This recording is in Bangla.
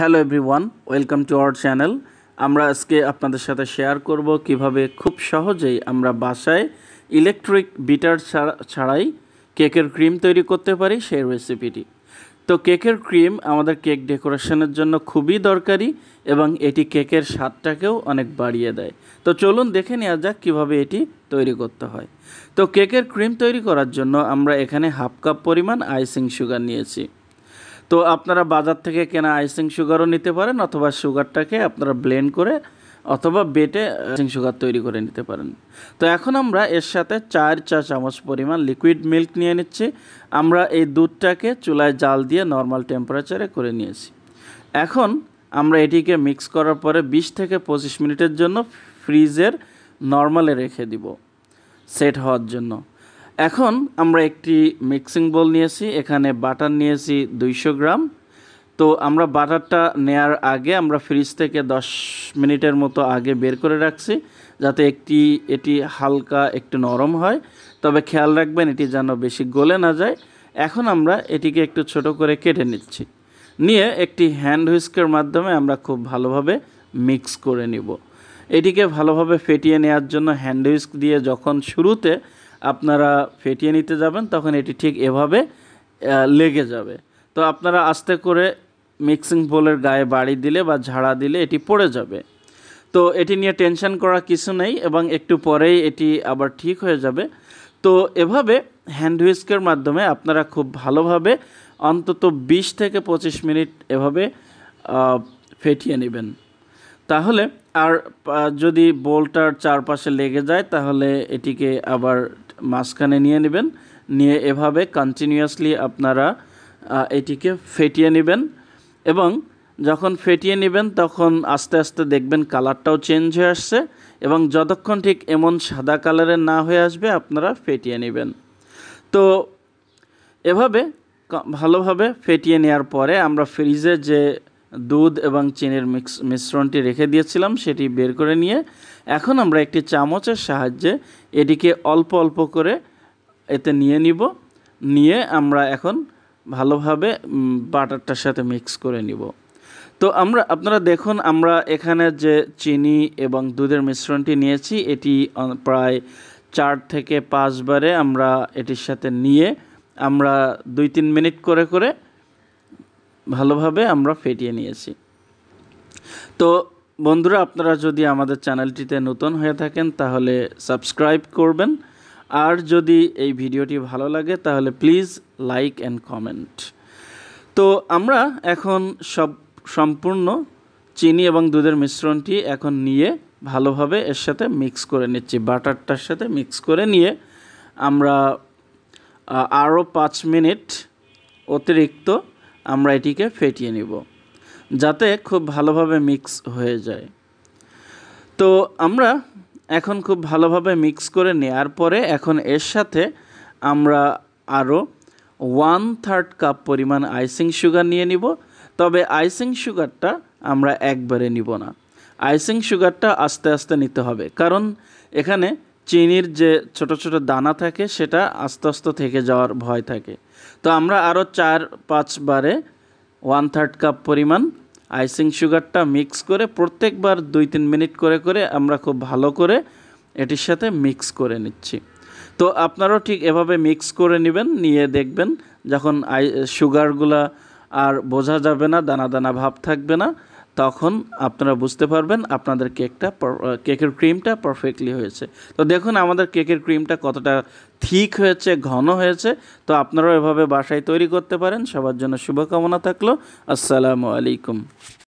hello everyone welcome to our channel আমরা আজকে আপনাদের সাথে শেয়ার করব কিভাবে খুব সহজেই আমরা বাসায় ইলেকট্রিক বিটার ছাড়াই কেকের ক্রিম তৈরি করতে পারি সেই রেসিপিটি তো কেকের ক্রিম আমাদের কেক ডেকোরেশনের জন্য খুবই দরকারি এবং এটি কেকের স্বাদটাকেও অনেক বাড়িয়ে দেয় তো চলুন দেখে নেওয়া যাক কীভাবে এটি তৈরি করতে হয় তো কেকের ক্রিম তৈরি করার জন্য আমরা এখানে হাফ কাপ পরিমাণ আইসিং সুগার নিয়েছি তো আপনারা বাজার থেকে কেনা আইসিং সুগারও নিতে পারেন অথবা সুগারটাকে আপনারা ব্লেন্ড করে অথবা বেটে আইসিং সুগার তৈরি করে নিতে পারেন তো এখন আমরা এর সাথে চার চা চামচ পরিমাণ লিকুইড মিল্ক নিয়ে নিচ্ছি আমরা এই দুধটাকে চুলায় জাল দিয়ে নর্মাল টেম্পারেচারে করে নিয়েছি এখন আমরা এটিকে মিক্স করার পরে বিশ থেকে পঁচিশ মিনিটের জন্য ফ্রিজের নর্মালে রেখে দিব সেট হওয়ার জন্য এখন আমরা একটি মিক্সিং বোল নিয়েছি এখানে বাটার নিয়েছি দুইশো গ্রাম তো আমরা বাটারটা নেয়ার আগে আমরা ফ্রিজ থেকে 10 মিনিটের মতো আগে বের করে রাখছি যাতে একটি এটি হালকা একটু নরম হয় তবে খেয়াল রাখবেন এটি যেন বেশি গলে না যায় এখন আমরা এটিকে একটু ছোট করে কেটে নিচ্ছি নিয়ে একটি হ্যান্ড হুইস্কের মাধ্যমে আমরা খুব ভালোভাবে মিক্স করে নিব এটিকে ভালোভাবে ফেটিয়ে নেওয়ার জন্য হ্যান্ড হুইস্ক দিয়ে যখন শুরুতে আপনারা ফেটিয়ে নিতে যাবেন তখন এটি ঠিক এভাবে লেগে যাবে তো আপনারা আস্তে করে মিক্সিং বোলের গায়ে বাড়ি দিলে বা ঝাড়া দিলে এটি পড়ে যাবে তো এটি নিয়ে টেনশন করা কিছু নেই এবং একটু পরেই এটি আবার ঠিক হয়ে যাবে তো এভাবে হ্যান্ড হুইস্কের মাধ্যমে আপনারা খুব ভালোভাবে অন্তত ২০ থেকে ২৫ মিনিট এভাবে ফেটিয়ে নেবেন তাহলে আর যদি বোলটার চারপাশে লেগে যায় তাহলে এটিকে আবার মাঝখানে নিয়ে নেবেন নিয়ে এভাবে কন্টিনিউয়াসলি আপনারা এটিকে ফেটিয়ে নেবেন এবং যখন ফেটিয়ে নেবেন তখন আস্তে আস্তে দেখবেন কালারটাও চেঞ্জ হয়ে আসছে এবং যতক্ষণ ঠিক এমন সাদা কালারের না হয়ে আসবে আপনারা ফেটিয়ে নেবেন তো এভাবে ভালোভাবে ফেটিয়ে নেওয়ার পরে আমরা ফ্রিজে যে দুধ এবং চিনির মিক্স মিশ্রণটি রেখে দিয়েছিলাম সেটি বের করে নিয়ে এখন আমরা একটি চামচের সাহায্যে এটিকে অল্প অল্প করে এতে নিয়ে নিব নিয়ে আমরা এখন ভালোভাবে বাটারটার সাথে মিক্স করে নিব তো আমরা আপনারা দেখুন আমরা এখানে যে চিনি এবং দুধের মিশ্রণটি নিয়েছি এটি প্রায় চার থেকে পাঁচবারে আমরা এটির সাথে নিয়ে আমরা দুই তিন মিনিট করে করে ভালোভাবে আমরা ফেটিয়ে নিয়েছি তো বন্ধুরা আপনারা যদি আমাদের চ্যানেলটিতে নতুন হয়ে থাকেন তাহলে সাবস্ক্রাইব করবেন আর যদি এই ভিডিওটি ভালো লাগে তাহলে প্লিজ লাইক অ্যান্ড কমেন্ট তো আমরা এখন সব সম্পূর্ণ চিনি এবং দুধের মিশ্রণটি এখন নিয়ে ভালোভাবে এর সাথে মিক্স করে নিচ্ছি বাটারটার সাথে মিক্স করে নিয়ে আমরা আরও পাঁচ মিনিট অতিরিক্ত আমরা এটিকে ফেটিয়ে নিব যাতে খুব ভালোভাবে মিক্স হয়ে যায় তো আমরা এখন খুব ভালোভাবে মিক্স করে নেয়ার পরে এখন এর সাথে আমরা আরও ওয়ান থার্ড কাপ পরিমাণ আইসিং সুগার নিয়ে নিব তবে আইসিং সুগারটা আমরা একবারে নিব না আইসিং সুগারটা আস্তে আস্তে নিতে হবে কারণ এখানে চিনির যে ছোট ছোট দানা থাকে সেটা আস্তে আস্তে থেকে যাওয়ার ভয় থাকে তো আমরা আরও চার পাঁচবারে ওয়ান থার্ড কাপ পরিমাণ আইসিং সুগারটা মিক্স করে প্রত্যেকবার দুই তিন মিনিট করে করে আমরা খুব ভালো করে এটির সাথে মিক্স করে নিচ্ছি তো আপনারাও ঠিক এভাবে মিক্স করে নেবেন নিয়ে দেখবেন যখন আই সুগারগুলা আর বোঝা যাবে না দানা দানা ভাব থাকবে না তখন আপনারা বুঝতে পারবেন আপনাদের কেকটা কেকের ক্রিমটা পারফেক্টলি হয়েছে তো দেখুন আমাদের কেকের ক্রিমটা কতটা ঠিক হয়েছে ঘন হয়েছে তো আপনারাও এভাবে বাসায় তৈরি করতে পারেন সবার জন্য শুভকামনা থাকলো আসসালামু আলাইকুম